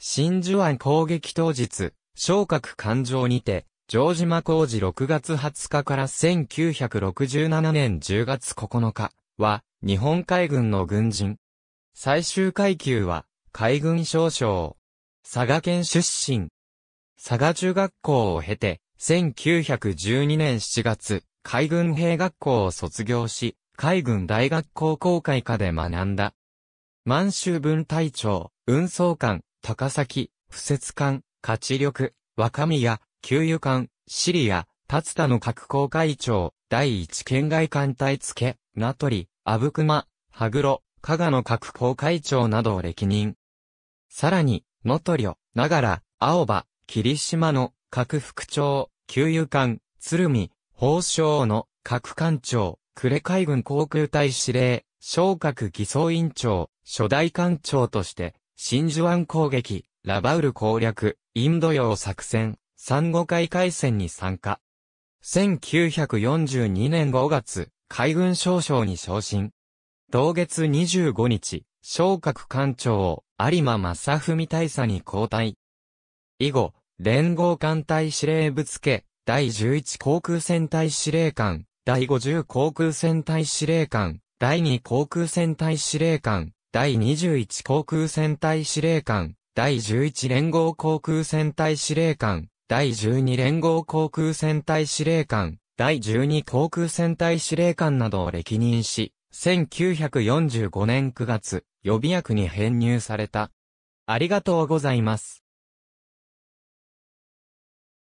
真珠湾攻撃当日、昇格艦上にて、城島工事6月20日から1967年10月9日は、日本海軍の軍人。最終階級は、海軍少将。佐賀県出身。佐賀中学校を経て、1912年7月、海軍兵学校を卒業し、海軍大学校公開科で学んだ。満州分隊長、運送官、高崎、不節艦、勝ち力、若宮、給油艦、シリア、達田の各航会長、第一県外艦隊付け、名取、阿武隈、羽黒、加賀の各航会長などを歴任。さらに、能取長良、青葉、霧島の各副長、給油艦、鶴見、宝章の各艦長、呉海軍航空隊司令、昇格偽装委員長、初代艦長として、真珠湾攻撃、ラバウル攻略、インド洋作戦、産後海海戦に参加。1942年5月、海軍少将に昇進。同月25日、昇格艦長を有馬正文大佐に交代。以後、連合艦隊司令部付け、第11航空戦隊司令官、第50航空戦隊司令官、第2航空戦隊司令官、第21航空戦隊司令官、第11連合航空戦隊司令官、第12連合航空戦隊司令官、第12航空戦隊司令官などを歴任し、1945年9月、予備役に編入された。ありがとうございます。